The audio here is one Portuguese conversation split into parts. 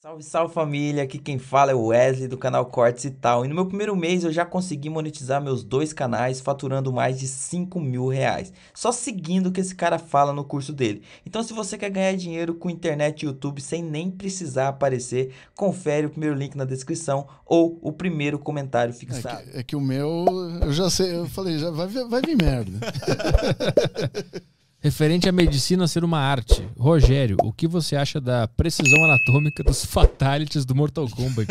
Salve, salve família! Aqui quem fala é o Wesley do canal Cortes e tal. E no meu primeiro mês eu já consegui monetizar meus dois canais faturando mais de 5 mil reais. Só seguindo o que esse cara fala no curso dele. Então se você quer ganhar dinheiro com internet e YouTube sem nem precisar aparecer, confere o primeiro link na descrição ou o primeiro comentário fixado. É que, é que o meu, eu já sei, eu falei, já vai, vai vir merda. Referente à medicina ser uma arte, Rogério, o que você acha da precisão anatômica dos fatalities do Mortal Kombat?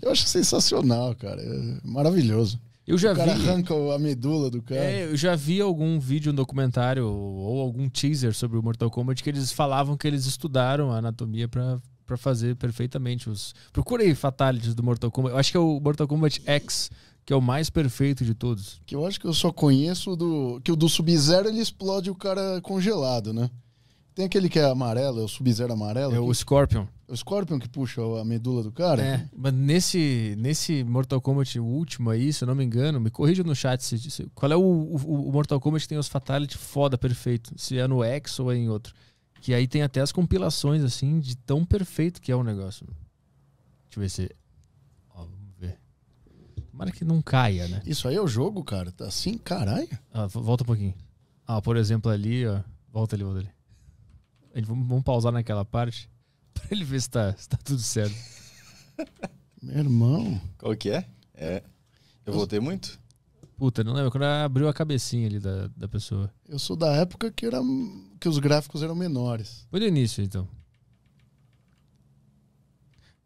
Eu acho sensacional, cara. É maravilhoso. Eu já o cara vi. arranca a medula do cara. É, eu já vi algum vídeo, um documentário ou algum teaser sobre o Mortal Kombat que eles falavam que eles estudaram a anatomia para fazer perfeitamente os. Procurei fatalities do Mortal Kombat. Eu acho que é o Mortal Kombat X que é o mais perfeito de todos. Que eu acho que eu só conheço do. Que o do Sub-Zero ele explode o cara congelado, né? Tem aquele que é amarelo, é o Sub-Zero amarelo. É o Scorpion. É o Scorpion que puxa a medula do cara. É, mas nesse, nesse Mortal Kombat último aí, se eu não me engano, me corrija no chat se, se qual é o, o, o, Mortal Kombat que tem os Fatality foda perfeito. Se é no X ou é em outro. Que aí tem até as compilações, assim, de tão perfeito que é o negócio. Deixa eu ver se Tomara que não caia, né? Isso aí é o jogo, cara. Tá assim, caralho. Ah, volta um pouquinho. Ah, por exemplo, ali, ó. Volta ali, volta ali. vamos, pausar naquela parte pra ele ver se tá, se tá tudo certo. Meu irmão. Qual que é? É. Eu voltei muito? Puta, não lembro. Quando abriu a cabecinha ali da, da pessoa. Eu sou da época que, era, que os gráficos eram menores. Foi do início, então.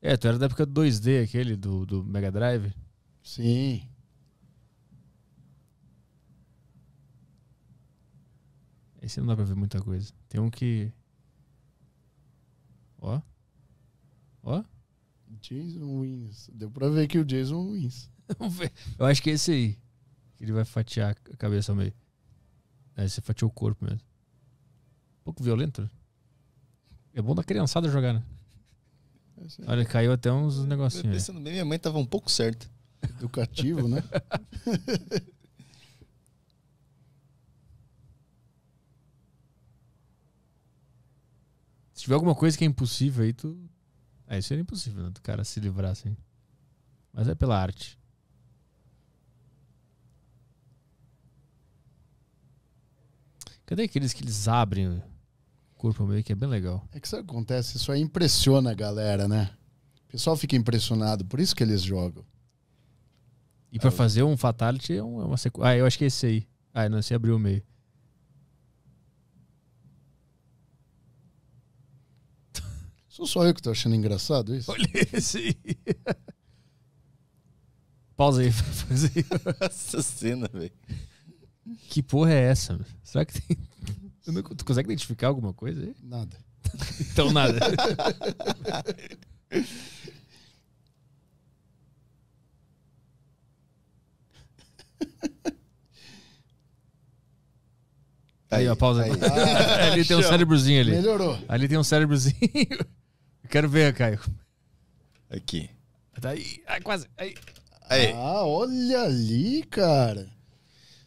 É, tu era da época do 2D, aquele do, do Mega Drive. Sim. Esse não dá pra ver muita coisa. Tem um que. Ó. Ó. Jason Wins. Deu pra ver que o Jason Wins. Eu acho que é esse aí. Ele vai fatiar a cabeça ao meio. Aí é, você fatiou o corpo mesmo. Um pouco violento, né? É bom da criançada jogar, né? É Olha, caiu até uns negocinhos. Pensando bem, minha mãe tava um pouco certa. Educativo, né? se tiver alguma coisa que é impossível aí, tu. É, isso seria impossível, né? Do cara se livrar assim. Mas é pela arte. Cadê aqueles que eles abrem o corpo meio que é bem legal? É que isso acontece, isso aí impressiona a galera, né? O pessoal fica impressionado, por isso que eles jogam. E pra fazer um fatality é, é uma sequência. Ah, eu acho que é esse aí. Ah, não, esse abriu o meio. Sou só eu que tô achando engraçado isso? Olha esse aí. Pausa aí. pra fazer essa cena, velho. Que porra é essa? Mano? Será que tem. Não... Tu consegue identificar alguma coisa aí? Nada. então nada. Aí, aí ó, pausa. Aí. Ah, ali tem um cérebrozinho ali. Melhorou. Ali tem um cérebrozinho. quero ver, Caio. Aqui. Tá aí. Ah, quase. Aí. aí. Ah, olha ali, cara.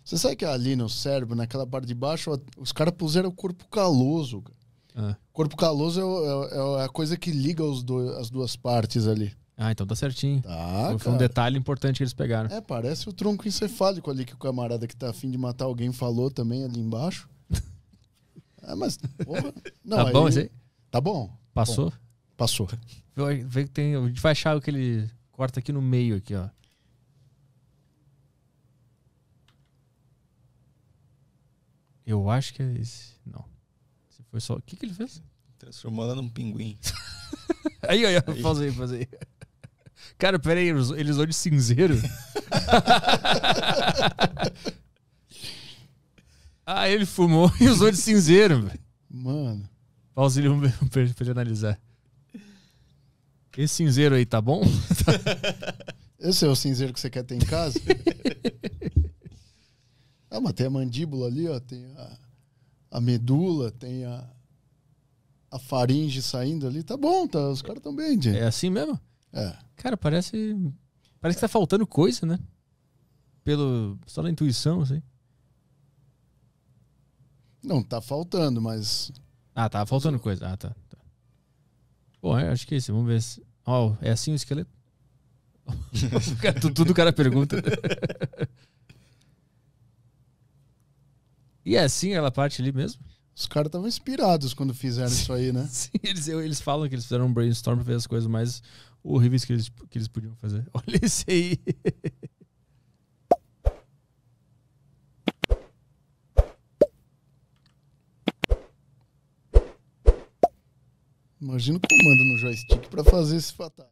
Você sabe que ali no cérebro, naquela parte de baixo, os caras puseram o corpo caloso. Cara. Ah. Corpo caloso é, é, é, é, a coisa que liga do, as duas partes ali. Ah, então tá certinho. Tá, Foi um detalhe importante que eles pegaram. É, parece o tronco encefálico ali que o camarada que tá afim de matar alguém falou também ali embaixo. Ah, mas. Porra, tá não, tá bom aí, aí? Tá bom. Passou? Bom, passou. Vê que tem. A gente vai achar aquele corta aqui no meio, aqui, ó. Eu acho que é esse. Não. Se foi só. O que, que ele fez? Transformou ela num pinguim. aí, aí, aí. Faz aí, faz aí. Cara, peraí, ele usou de cinzeiro? Ah, ele fumou e usou de cinzeiro, velho. Mano. Pausilho pra, ele analisar. Esse cinzeiro aí tá bom? Esse é o cinzeiro que você quer ter em casa? ah, mas tem a mandíbula ali, ó. Tem a, a medula, tem a, a faringe saindo ali. Tá bom, tá, os caras tão bem, gente. É assim mesmo? É. Cara, parece. Parece que tá faltando coisa, né? Pelo, só na intuição, assim. Não, tá faltando, mas. Ah, tá faltando coisa. Ah, tá. tá. Bom, é, acho que é isso. Vamos ver se. oh, é assim o esqueleto? Tudo o cara pergunta. e é assim ela parte ali mesmo? Os caras estavam inspirados quando fizeram isso aí, né? Sim, eles, eles falam que eles fizeram um brainstorm pra fazer as coisas mais horríveis que eles, que eles podiam fazer. Olha isso aí. Imagina o comando no joystick para fazer esse fatal.